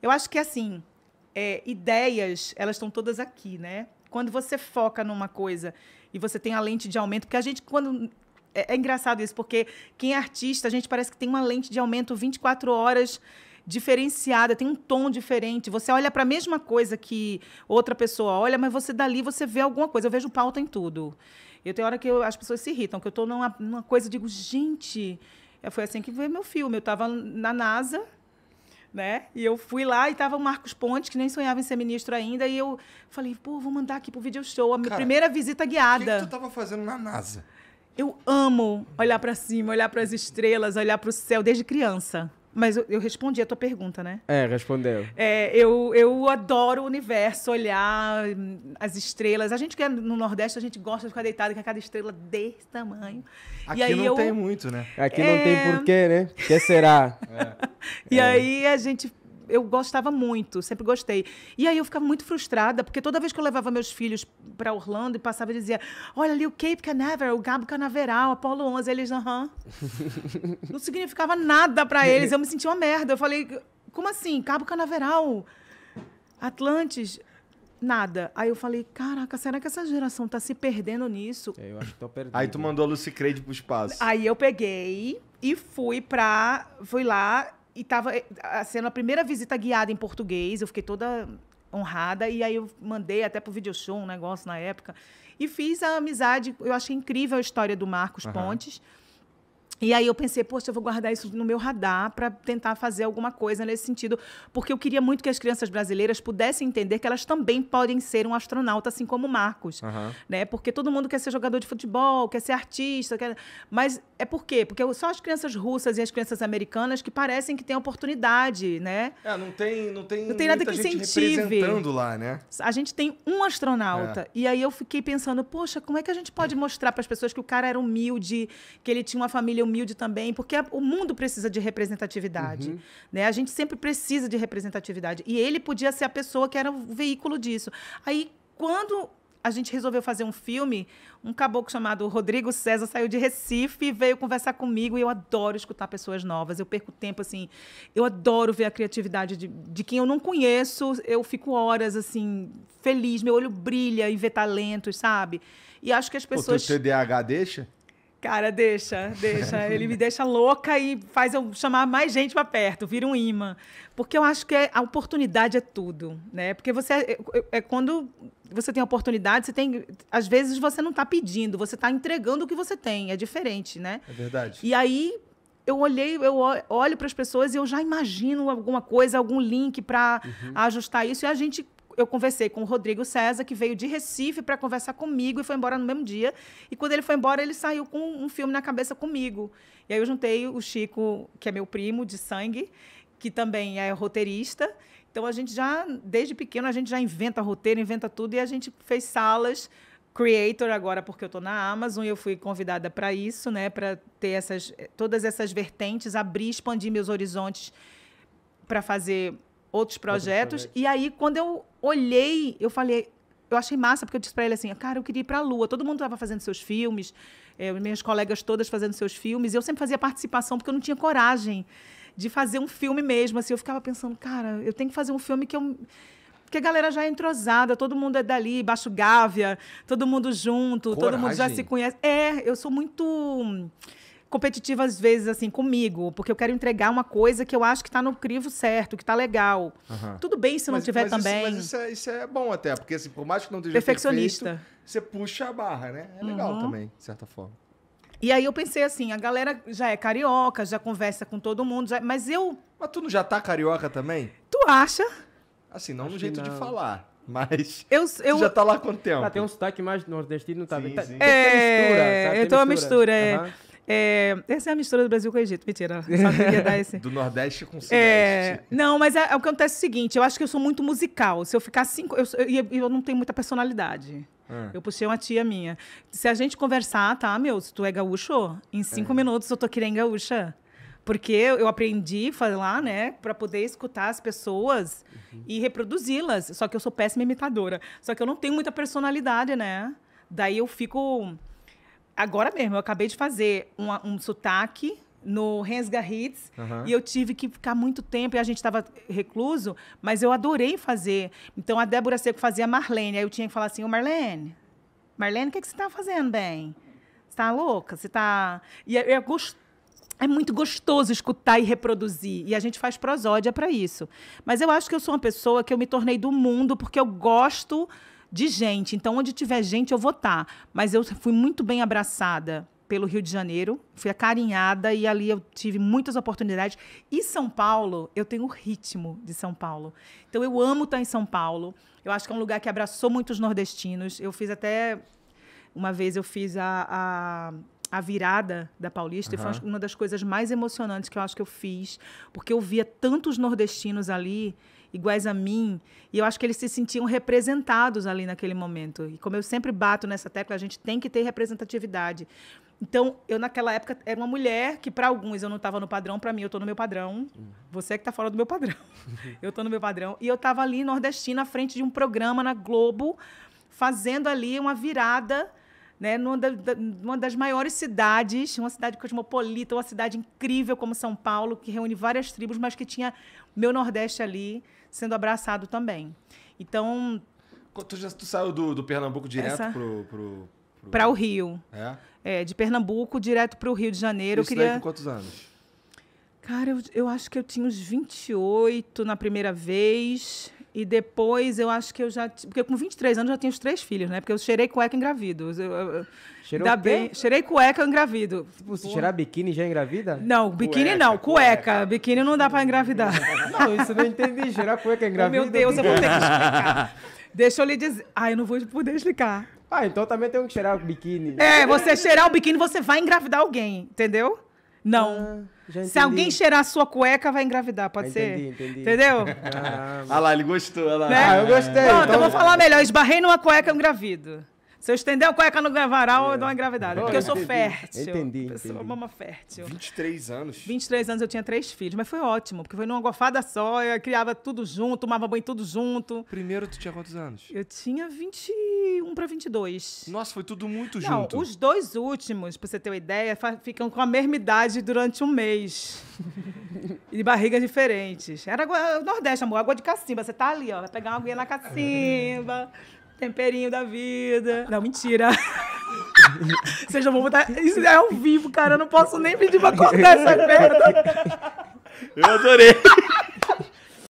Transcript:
Eu acho que, assim, é, ideias, elas estão todas aqui, né? Quando você foca numa coisa e você tem a lente de aumento, porque a gente, quando. É, é engraçado isso, porque quem é artista, a gente parece que tem uma lente de aumento 24 horas diferenciada, tem um tom diferente. Você olha para a mesma coisa que outra pessoa olha, mas você dali você vê alguma coisa. Eu vejo pauta em tudo. Eu tenho hora que eu, as pessoas se irritam, que eu estou numa, numa coisa, digo, gente, é, foi assim que veio meu filme. Eu estava na NASA né? E eu fui lá e tava o Marcos Pontes, que nem sonhava em ser ministro ainda, e eu falei, pô, vou mandar aqui pro video show, a minha Cara, primeira visita guiada. O que, que tu tava fazendo na NASA? Eu amo olhar para cima, olhar para as estrelas, olhar para o céu desde criança. Mas eu, eu, respondi a tua pergunta, né? É, respondeu. É, eu, eu adoro o universo, olhar hum, as estrelas. A gente que é no Nordeste, a gente gosta de ficar deitado com cada é estrela desse tamanho. Aqui não eu... tem muito, né? Aqui é... não tem é. porquê, né? O que será? é. E aí a gente eu gostava muito, sempre gostei. E aí eu ficava muito frustrada, porque toda vez que eu levava meus filhos para Orlando e passava, eles diziam: Olha ali o Cape Canaveral, o Gabo Canaveral, Apolo 11. Eles, aham. Uhum. Não significava nada para eles. Eu me sentia uma merda. Eu falei: Como assim? Cabo Canaveral? Atlantes? Nada. Aí eu falei, caraca, será que essa geração tá se perdendo nisso? É, eu acho que tô perdendo. Aí tu mandou a Lucy Creed pro espaço. Aí eu peguei e fui pra. Fui lá e estava eh, sendo a primeira visita guiada em português, eu fiquei toda honrada. E aí eu mandei até pro video show um negócio na época. E fiz a amizade, eu achei incrível a história do Marcos uhum. Pontes. E aí eu pensei, poxa, eu vou guardar isso no meu radar para tentar fazer alguma coisa nesse sentido, porque eu queria muito que as crianças brasileiras pudessem entender que elas também podem ser um astronauta, assim como o Marcos, uhum. né? Porque todo mundo quer ser jogador de futebol, quer ser artista, quer... mas é por quê? Porque só as crianças russas e as crianças americanas que parecem que têm oportunidade, né? É, não tem, não tem, não tem nada que incentive. lá, né? A gente tem um astronauta. É. E aí eu fiquei pensando, poxa, como é que a gente pode mostrar para as pessoas que o cara era humilde, que ele tinha uma família humilde também, porque o mundo precisa de representatividade. Uhum. Né? A gente sempre precisa de representatividade. E ele podia ser a pessoa que era o veículo disso. Aí, quando a gente resolveu fazer um filme, um caboclo chamado Rodrigo César saiu de Recife e veio conversar comigo. E eu adoro escutar pessoas novas. Eu perco tempo, assim. Eu adoro ver a criatividade de, de quem eu não conheço. Eu fico horas, assim, feliz. Meu olho brilha em ver talentos, sabe? E acho que as pessoas. O TDAH deixa? Cara, deixa, deixa. Ele me deixa louca e faz eu chamar mais gente para perto, vira um imã. Porque eu acho que é, a oportunidade é tudo, né? Porque você é, é, é quando você tem oportunidade, você tem. Às vezes você não está pedindo, você está entregando o que você tem. É diferente, né? É verdade. E aí eu olhei, eu olho para as pessoas e eu já imagino alguma coisa, algum link para uhum. ajustar isso. E a gente eu conversei com o Rodrigo César, que veio de Recife para conversar comigo e foi embora no mesmo dia. E quando ele foi embora, ele saiu com um filme na cabeça comigo. E aí eu juntei o Chico, que é meu primo de sangue, que também é roteirista. Então a gente já, desde pequeno, a gente já inventa roteiro, inventa tudo, e a gente fez salas creator agora porque eu estou na Amazon e eu fui convidada para isso, né, para ter essas todas essas vertentes, abrir, expandir meus horizontes para fazer outros projetos. Outros e aí, quando eu olhei, eu falei, eu achei massa, porque eu disse para ele assim, cara, eu queria ir para a Lua. Todo mundo estava fazendo seus filmes, eh, minhas colegas todas fazendo seus filmes. Eu sempre fazia participação, porque eu não tinha coragem de fazer um filme mesmo. Assim, eu ficava pensando, cara, eu tenho que fazer um filme que eu... Porque a galera já é entrosada, todo mundo é dali, baixo gávea, todo mundo junto, coragem. todo mundo já se conhece. É, eu sou muito competitiva às vezes, assim, comigo, porque eu quero entregar uma coisa que eu acho que está no crivo certo, que está legal. Uhum. Tudo bem se não mas, tiver mas também. Isso, mas isso é, isso é, bom até, porque assim, por mais que não esteja perfeccionista, perfeito, você puxa a barra, né? É legal uhum. também, de certa forma. E aí eu pensei assim, a galera já é carioca, já conversa com todo mundo, já... mas eu. Mas tu não já tá carioca também? Tu acha? Assim, não acho no jeito não. de falar. Mas eu, eu... já tá lá quanto ah, tempo? Ah, tem um sotaque mais nordestino, tá? Sim, tá sim. é, mistura, sabe? eu tô mistura. a mistura, é. Uhum. É, essa é a mistura do Brasil com o Egito. Mentira, só queria dar esse. Do Nordeste com o é, Sudeste. É, não, mas é, é, o que acontece é o seguinte: eu acho que eu sou muito musical. Se eu ficar cinco. Eu, eu, eu não tenho muita personalidade. É. Eu puxei uma tia minha. Se a gente conversar, tá, meu, se tu é gaúcho, em cinco é. minutos eu tô querendo gaúcha. Porque eu aprendi a falar, né, para poder escutar as pessoas uhum. e reproduzi-las. Só que eu sou péssima imitadora. Só que eu não tenho muita personalidade, né? Daí eu fico Agora mesmo, eu acabei de fazer um sotaque no Hans Hits uhum. e eu tive que ficar muito tempo e a gente estava recluso, mas eu adorei fazer. Então a Débora Seco fazia Marlene, aí eu tinha que falar assim: Ô Marlene, Marlene, o que, é que você está fazendo bem? Você está louca? Você está. E é, é é muito gostoso escutar e reproduzir. E a gente faz prosódia para isso. Mas eu acho que eu sou uma pessoa que eu me tornei do mundo porque eu gosto de gente. Então, onde tiver gente, eu vou estar. Tá. Mas eu fui muito bem abraçada pelo Rio de Janeiro, fui acarinhada e ali eu tive muitas oportunidades. E São Paulo, eu tenho o ritmo de São Paulo. Então eu amo estar tá em São Paulo. Eu acho que é um lugar que abraçou muitos nordestinos. Eu fiz até uma vez eu fiz a, a, a virada da Paulista uhum. e foi uma das coisas mais emocionantes que eu acho que eu fiz, porque eu via tantos nordestinos ali iguais a mim. E eu acho que eles se sentiam representados ali naquele momento. E como eu sempre bato nessa tecla, a gente tem que ter representatividade. Então, eu naquela época era uma mulher que para alguns eu não estava no padrão, para mim eu estou no meu padrão. Você é que está fora do meu padrão. eu estou no meu padrão e eu estava ali nordestina à frente de um programa na Globo, fazendo ali uma virada, né, numa, da, numa das maiores cidades, uma cidade cosmopolita, uma cidade incrível como São Paulo, que reúne várias tribos, mas que tinha meu nordeste ali sendo abraçado também. Então. Tu, já, tu saiu do, do Pernambuco direto essa... pro, pro para o Rio. É? é? De Pernambuco direto para o Rio de Janeiro. Isso eu queria... daí com quantos anos? Cara, eu, eu acho que eu tinha uns 28 na primeira vez. E depois eu acho que eu já. Porque com 23 anos eu já tinha os três filhos, né? Porque eu cheirei cueca engravido. Eu, eu, bem, cheirei cueca engravido. Tipo, se cheirar biquíni já engravida? Não, biquíni cueca, não, cueca. cueca. Biquíni não dá pra engravidar. Não, isso eu não entendi. Cheirar cueca engravida. Oh, meu Deus, eu vou ter que explicar. Deixa eu lhe dizer. Ah, eu não vou poder explicar. Ah, então também tem que cheirar o biquíni. É, você cheirar o biquíni, você vai engravidar alguém, entendeu? Não. Ah, Se alguém cheirar a sua cueca, vai engravidar, pode ah, entendi, ser? Entendi. Entendeu? Ah, ah lá, ele gostou. Lá. Né? Ah, eu gostei. Pronto, então... eu vou falar melhor. Esbarrei numa cueca, eu engravido. Se eu estender a cueca no varal, é. eu dou uma engravidada. porque eu, sou fértil. Entendi, entendi. Eu sou uma fértil. 23 anos. 23 anos eu tinha três filhos, mas foi ótimo, porque foi numa gofada só, eu criava tudo junto, tomava banho tudo junto. Primeiro, tu tinha quantos anos? Eu tinha 21 para 22. Nossa, foi tudo muito Não, junto. Os dois últimos, pra você ter uma ideia, ficam com a mesma idade durante um mês. e barrigas diferentes. Era o Nordeste, amor, água de cacimba. Você tá ali, ó, vai pegar uma aguinha na cacimba. Temperinho da vida. Não, mentira. Vocês não vão botar. Isso é ao vivo, cara. Eu não posso nem pedir pra cortar essa merda. Eu adorei.